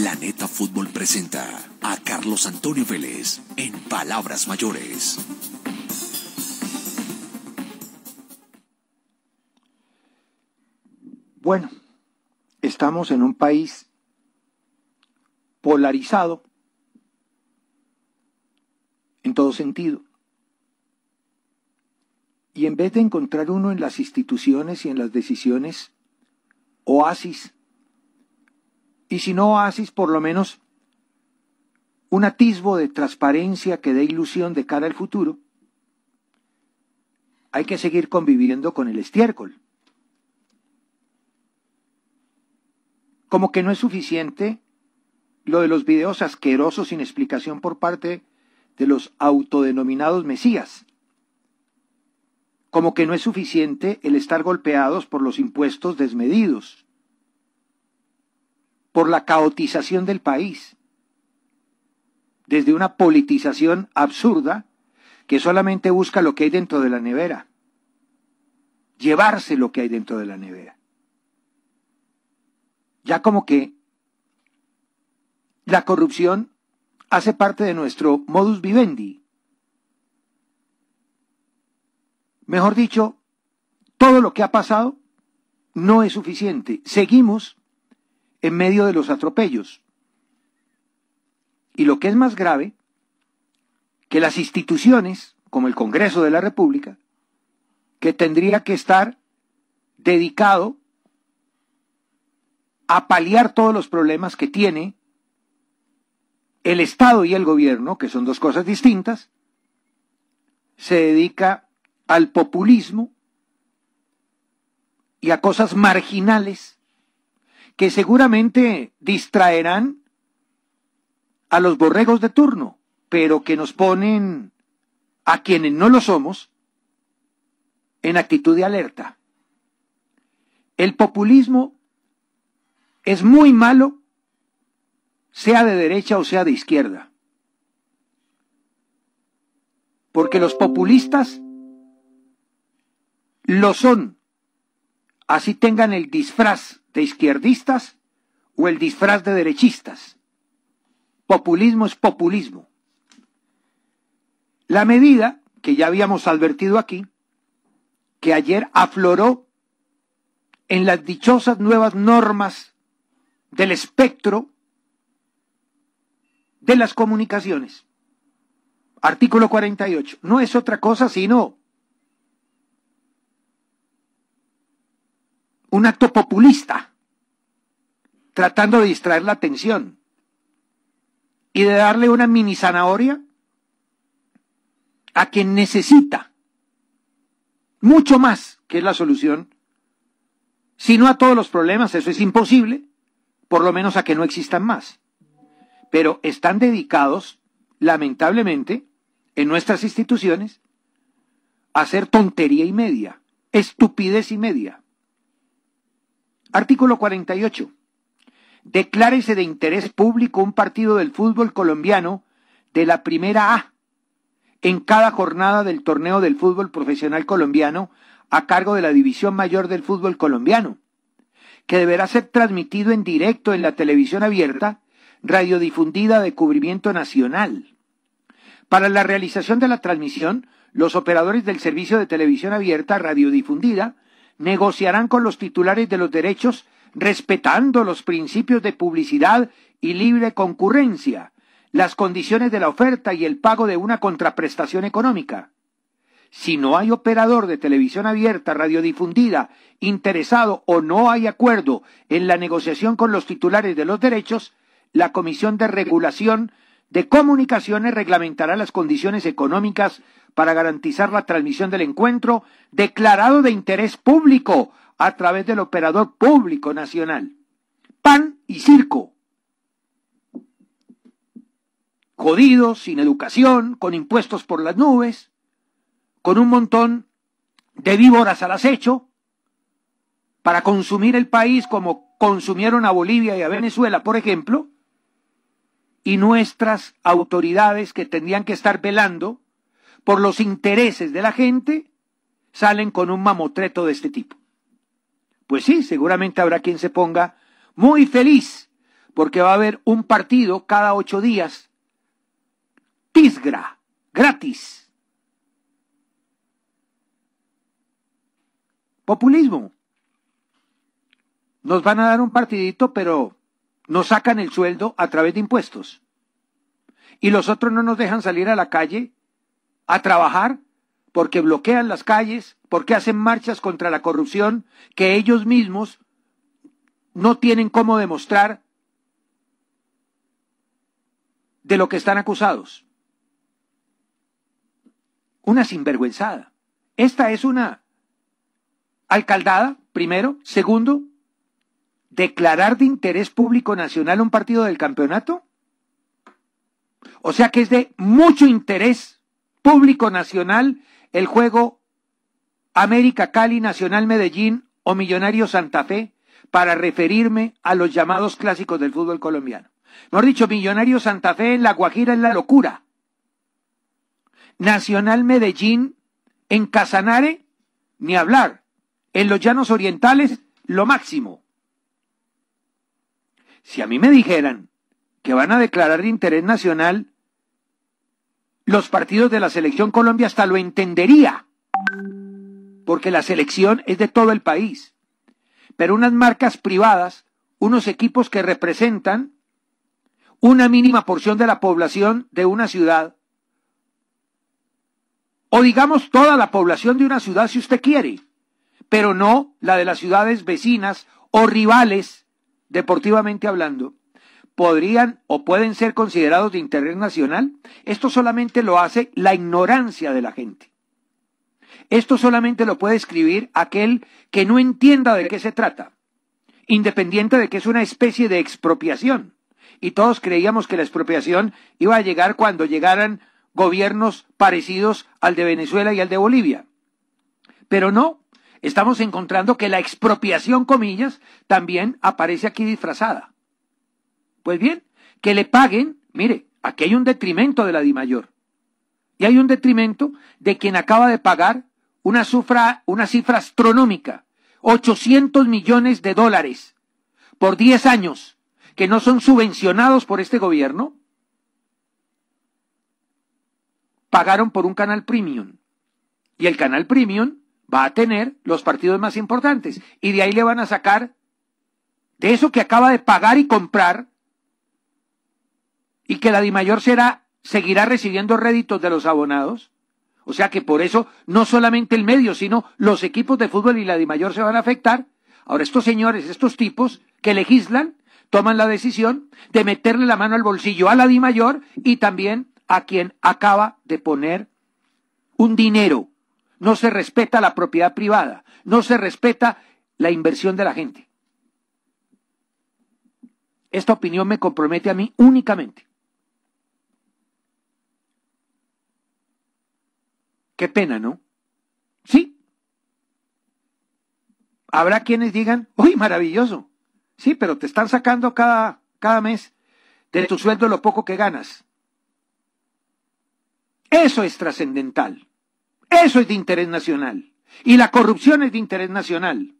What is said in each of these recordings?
Planeta Fútbol presenta a Carlos Antonio Vélez en Palabras Mayores. Bueno, estamos en un país polarizado en todo sentido. Y en vez de encontrar uno en las instituciones y en las decisiones, oasis y si no oasis, por lo menos un atisbo de transparencia que dé ilusión de cara al futuro, hay que seguir conviviendo con el estiércol. Como que no es suficiente lo de los videos asquerosos sin explicación por parte de los autodenominados mesías. Como que no es suficiente el estar golpeados por los impuestos desmedidos por la caotización del país, desde una politización absurda que solamente busca lo que hay dentro de la nevera, llevarse lo que hay dentro de la nevera. Ya como que la corrupción hace parte de nuestro modus vivendi. Mejor dicho, todo lo que ha pasado no es suficiente. Seguimos en medio de los atropellos. Y lo que es más grave, que las instituciones, como el Congreso de la República, que tendría que estar dedicado a paliar todos los problemas que tiene el Estado y el gobierno, que son dos cosas distintas, se dedica al populismo y a cosas marginales que seguramente distraerán a los borregos de turno, pero que nos ponen a quienes no lo somos en actitud de alerta. El populismo es muy malo, sea de derecha o sea de izquierda, porque los populistas lo son, así tengan el disfraz izquierdistas o el disfraz de derechistas. Populismo es populismo. La medida que ya habíamos advertido aquí, que ayer afloró en las dichosas nuevas normas del espectro de las comunicaciones. Artículo 48. No es otra cosa sino un acto populista, tratando de distraer la atención y de darle una mini zanahoria a quien necesita mucho más, que es la solución, si no a todos los problemas, eso es imposible, por lo menos a que no existan más. Pero están dedicados, lamentablemente, en nuestras instituciones, a hacer tontería y media, estupidez y media. Artículo 48. Declárese de interés público un partido del fútbol colombiano de la primera A en cada jornada del torneo del fútbol profesional colombiano a cargo de la División Mayor del Fútbol Colombiano, que deberá ser transmitido en directo en la televisión abierta, radiodifundida de cubrimiento nacional. Para la realización de la transmisión, los operadores del servicio de televisión abierta, radiodifundida, negociarán con los titulares de los derechos respetando los principios de publicidad y libre concurrencia, las condiciones de la oferta y el pago de una contraprestación económica. Si no hay operador de televisión abierta, radiodifundida, interesado o no hay acuerdo en la negociación con los titulares de los derechos, la Comisión de Regulación de Comunicaciones reglamentará las condiciones económicas para garantizar la transmisión del encuentro declarado de interés público a través del operador público nacional. Pan y circo. Jodidos, sin educación, con impuestos por las nubes, con un montón de víboras al acecho, para consumir el país como consumieron a Bolivia y a Venezuela, por ejemplo, y nuestras autoridades que tendrían que estar velando por los intereses de la gente, salen con un mamotreto de este tipo. Pues sí, seguramente habrá quien se ponga muy feliz, porque va a haber un partido cada ocho días, tisgra, gratis. Populismo. Nos van a dar un partidito, pero nos sacan el sueldo a través de impuestos. Y los otros no nos dejan salir a la calle a trabajar porque bloquean las calles, porque hacen marchas contra la corrupción que ellos mismos no tienen cómo demostrar de lo que están acusados. Una sinvergüenzada. Esta es una alcaldada, primero. Segundo, declarar de interés público nacional un partido del campeonato. O sea que es de mucho interés público nacional el juego América Cali Nacional Medellín o Millonario Santa Fe para referirme a los llamados clásicos del fútbol colombiano. Mejor dicho, Millonario Santa Fe en La Guajira es la locura. Nacional Medellín en Casanare, ni hablar. En los llanos orientales, lo máximo. Si a mí me dijeran que van a declarar de interés nacional los partidos de la selección Colombia hasta lo entendería, porque la selección es de todo el país. Pero unas marcas privadas, unos equipos que representan una mínima porción de la población de una ciudad, o digamos toda la población de una ciudad si usted quiere, pero no la de las ciudades vecinas o rivales, deportivamente hablando podrían o pueden ser considerados de interés nacional, esto solamente lo hace la ignorancia de la gente. Esto solamente lo puede escribir aquel que no entienda de qué se trata, independiente de que es una especie de expropiación. Y todos creíamos que la expropiación iba a llegar cuando llegaran gobiernos parecidos al de Venezuela y al de Bolivia. Pero no, estamos encontrando que la expropiación, comillas, también aparece aquí disfrazada. Pues bien, que le paguen, mire, aquí hay un detrimento de la DIMAYOR, Y hay un detrimento de quien acaba de pagar una, una cifra astronómica, 800 millones de dólares por 10 años, que no son subvencionados por este gobierno, pagaron por un canal premium. Y el canal premium va a tener los partidos más importantes. Y de ahí le van a sacar de eso que acaba de pagar y comprar y que la DIMAYOR será, seguirá recibiendo réditos de los abonados. O sea que por eso no solamente el medio, sino los equipos de fútbol y la DIMAYOR se van a afectar. Ahora estos señores, estos tipos que legislan, toman la decisión de meterle la mano al bolsillo a la DIMAYOR y también a quien acaba de poner un dinero. No se respeta la propiedad privada, no se respeta la inversión de la gente. Esta opinión me compromete a mí únicamente. Qué pena, ¿no? Sí. Habrá quienes digan, uy, maravilloso. Sí, pero te están sacando cada, cada mes de tu sueldo lo poco que ganas. Eso es trascendental. Eso es de interés nacional. Y la corrupción es de interés nacional.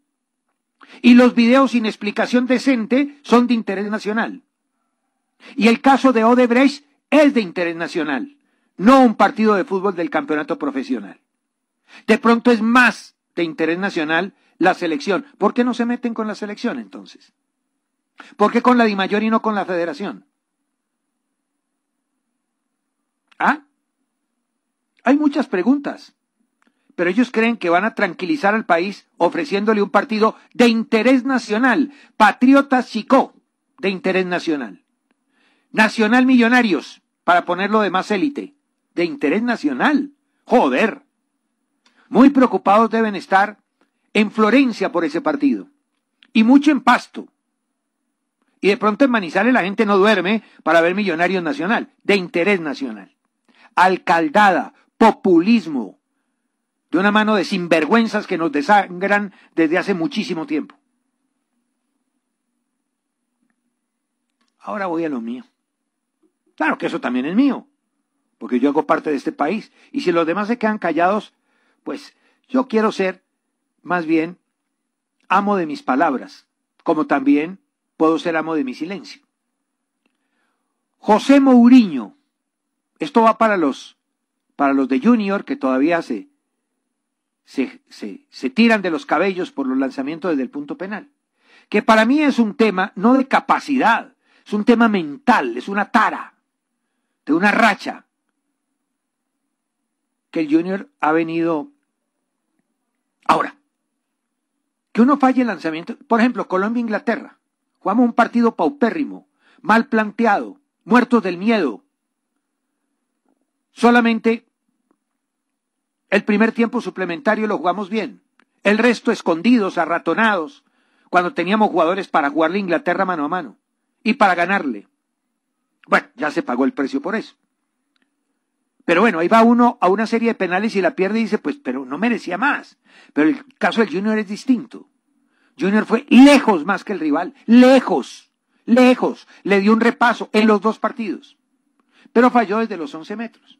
Y los videos sin explicación decente son de interés nacional. Y el caso de Odebrecht es de interés nacional no un partido de fútbol del campeonato profesional. De pronto es más de interés nacional la selección. ¿Por qué no se meten con la selección entonces? ¿Por qué con la DIMAYOR y no con la federación? ¿Ah? Hay muchas preguntas, pero ellos creen que van a tranquilizar al país ofreciéndole un partido de interés nacional, Patriota chico, de interés nacional. Nacional Millonarios, para ponerlo de más élite de interés nacional. Joder. Muy preocupados deben estar en Florencia por ese partido. Y mucho en Pasto. Y de pronto en Manizales la gente no duerme para ver Millonarios Nacional, de interés nacional. Alcaldada, populismo, de una mano de sinvergüenzas que nos desangran desde hace muchísimo tiempo. Ahora voy a lo mío. Claro que eso también es mío porque yo hago parte de este país. Y si los demás se quedan callados, pues yo quiero ser, más bien, amo de mis palabras, como también puedo ser amo de mi silencio. José Mourinho, esto va para los, para los de Junior que todavía se, se, se, se tiran de los cabellos por los lanzamientos desde el punto penal, que para mí es un tema no de capacidad, es un tema mental, es una tara, de una racha, que el Junior ha venido. Ahora, que uno falle el lanzamiento. Por ejemplo, Colombia-Inglaterra. Jugamos un partido paupérrimo, mal planteado, muertos del miedo. Solamente el primer tiempo suplementario lo jugamos bien. El resto escondidos, arratonados, cuando teníamos jugadores para jugarle Inglaterra mano a mano y para ganarle. Bueno, ya se pagó el precio por eso. Pero bueno, ahí va uno a una serie de penales y la pierde y dice, pues, pero no merecía más. Pero el caso del Junior es distinto. Junior fue lejos más que el rival, lejos, lejos. Le dio un repaso en los dos partidos, pero falló desde los 11 metros.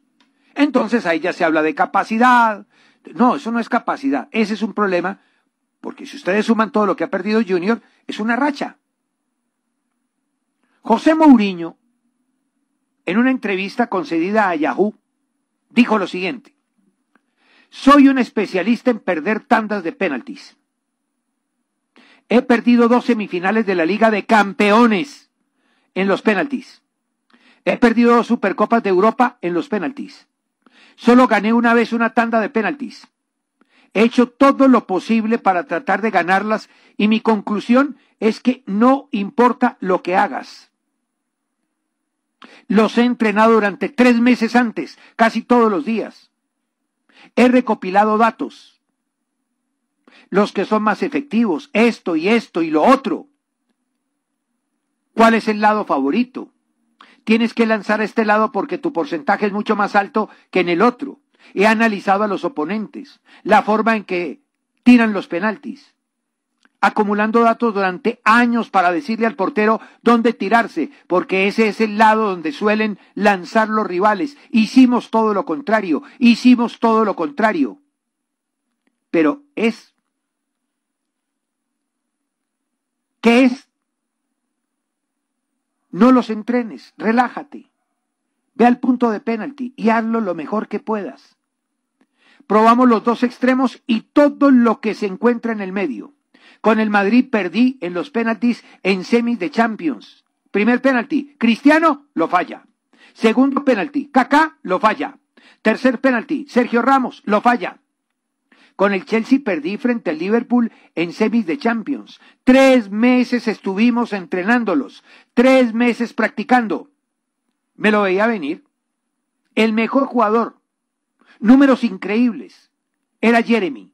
Entonces ahí ya se habla de capacidad. No, eso no es capacidad, ese es un problema, porque si ustedes suman todo lo que ha perdido Junior, es una racha. José Mourinho, en una entrevista concedida a Yahoo, dijo lo siguiente, soy un especialista en perder tandas de penaltis. He perdido dos semifinales de la Liga de Campeones en los penaltis. He perdido dos Supercopas de Europa en los penaltis. Solo gané una vez una tanda de penaltis. He hecho todo lo posible para tratar de ganarlas y mi conclusión es que no importa lo que hagas. Los he entrenado durante tres meses antes, casi todos los días. He recopilado datos. Los que son más efectivos, esto y esto y lo otro. ¿Cuál es el lado favorito? Tienes que lanzar este lado porque tu porcentaje es mucho más alto que en el otro. He analizado a los oponentes, la forma en que tiran los penaltis, acumulando datos durante años para decirle al portero dónde tirarse, porque ese es el lado donde suelen lanzar los rivales. Hicimos todo lo contrario, hicimos todo lo contrario. Pero es... ¿Qué es? No los entrenes, relájate. Ve al punto de penalti y hazlo lo mejor que puedas. Probamos los dos extremos y todo lo que se encuentra en el medio. Con el Madrid perdí en los penaltis en semis de Champions. Primer penalti, Cristiano lo falla. Segundo penalti, Kaká lo falla. Tercer penalti, Sergio Ramos lo falla. Con el Chelsea perdí frente al Liverpool en semis de Champions. Tres meses estuvimos entrenándolos, tres meses practicando. Me lo veía venir. El mejor jugador, números increíbles, era Jeremy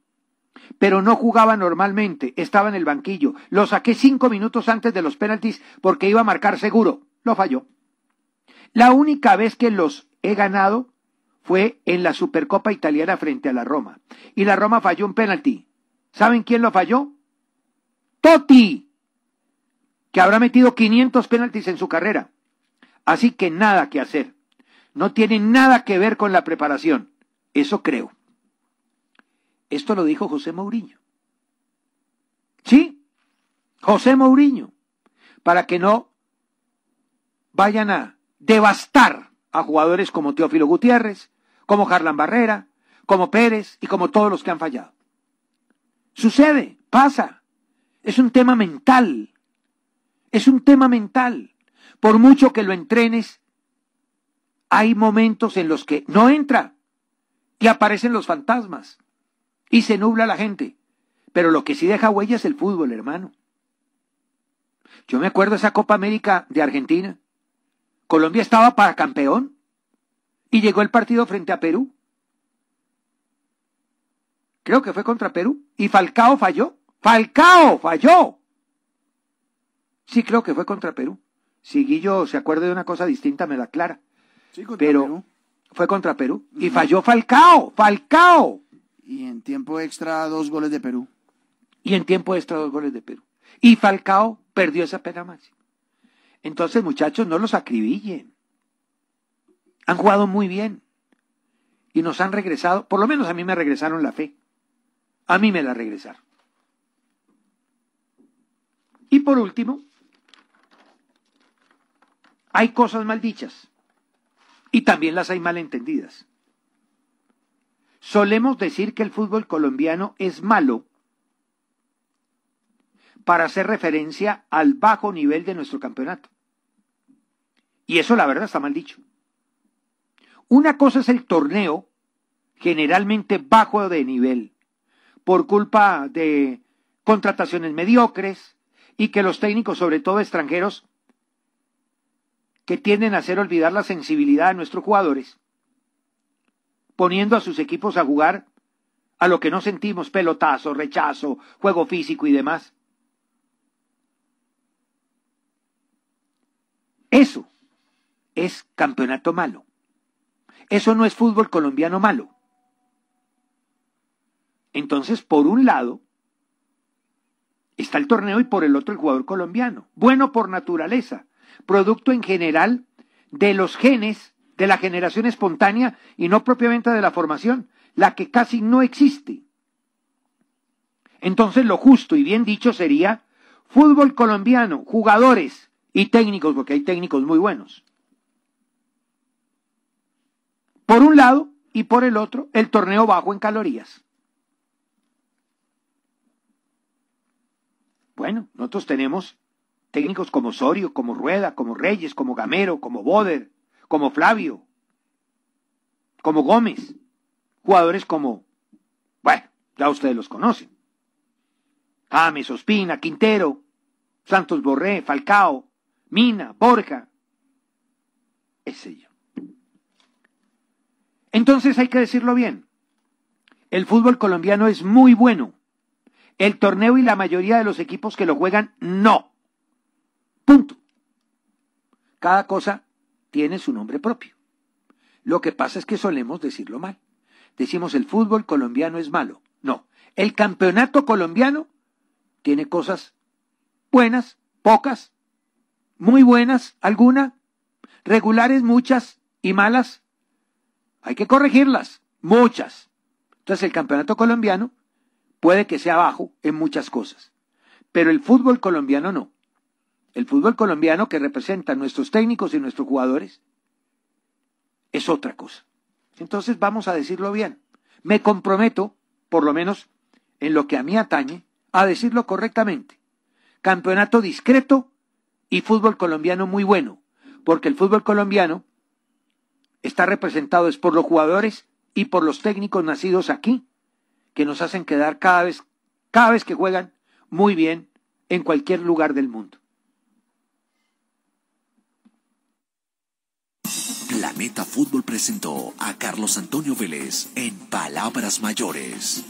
pero no jugaba normalmente, estaba en el banquillo. Lo saqué cinco minutos antes de los penaltis porque iba a marcar seguro. Lo falló. La única vez que los he ganado fue en la Supercopa Italiana frente a la Roma. Y la Roma falló un penalti. ¿Saben quién lo falló? Totti, que habrá metido 500 penaltis en su carrera. Así que nada que hacer. No tiene nada que ver con la preparación. Eso creo. Esto lo dijo José Mourinho. Sí, José Mourinho, para que no vayan a devastar a jugadores como Teófilo Gutiérrez, como Harlan Barrera, como Pérez y como todos los que han fallado. Sucede, pasa. Es un tema mental. Es un tema mental. Por mucho que lo entrenes, hay momentos en los que no entra y aparecen los fantasmas y se nubla la gente. Pero lo que sí deja huella es el fútbol, hermano. Yo me acuerdo esa Copa América de Argentina. Colombia estaba para campeón y llegó el partido frente a Perú. Creo que fue contra Perú y Falcao falló. Falcao falló. Sí, creo que fue contra Perú. Si Guillo se acuerda de una cosa distinta, me la aclara. Pero fue contra Perú. Y falló Falcao, Falcao. Y en tiempo extra, dos goles de Perú. Y en tiempo extra, dos goles de Perú. Y Falcao perdió esa pena máxima. Entonces, muchachos, no los acribillen. Han jugado muy bien. Y nos han regresado, por lo menos a mí me regresaron la fe. A mí me la regresaron. Y por último, hay cosas dichas y también las hay malentendidas. Solemos decir que el fútbol colombiano es malo para hacer referencia al bajo nivel de nuestro campeonato. Y eso la verdad está mal dicho. Una cosa es el torneo generalmente bajo de nivel por culpa de contrataciones mediocres y que los técnicos, sobre todo extranjeros, que tienden a hacer olvidar la sensibilidad de nuestros jugadores, poniendo a sus equipos a jugar a lo que no sentimos, pelotazo, rechazo, juego físico y demás. Eso es campeonato malo. Eso no es fútbol colombiano malo. Entonces, por un lado, está el torneo y por el otro el jugador colombiano. Bueno por naturaleza, producto en general de los genes de la generación espontánea y no propiamente de la formación, la que casi no existe. Entonces lo justo y bien dicho sería fútbol colombiano, jugadores y técnicos, porque hay técnicos muy buenos. Por un lado y por el otro, el torneo bajo en calorías. Bueno, nosotros tenemos técnicos como Osorio, como Rueda, como Reyes, como Gamero, como Boder, como Flavio, como Gómez, jugadores como, bueno, ya ustedes los conocen. James, Ospina, Quintero, Santos Borré, Falcao, Mina, Borja, ese yo. Entonces hay que decirlo bien. El fútbol colombiano es muy bueno. El torneo y la mayoría de los equipos que lo juegan, no. Punto. Cada cosa tiene su nombre propio. Lo que pasa es que solemos decirlo mal. Decimos el fútbol colombiano es malo. No, el campeonato colombiano tiene cosas buenas, pocas, muy buenas, alguna, regulares muchas y malas. Hay que corregirlas, muchas. Entonces el campeonato colombiano puede que sea bajo en muchas cosas, pero el fútbol colombiano no el fútbol colombiano que a nuestros técnicos y nuestros jugadores es otra cosa. Entonces vamos a decirlo bien. Me comprometo, por lo menos en lo que a mí atañe, a decirlo correctamente. Campeonato discreto y fútbol colombiano muy bueno, porque el fútbol colombiano está representado es por los jugadores y por los técnicos nacidos aquí, que nos hacen quedar cada vez, cada vez que juegan muy bien en cualquier lugar del mundo. Metafútbol Fútbol presentó a Carlos Antonio Vélez en Palabras Mayores.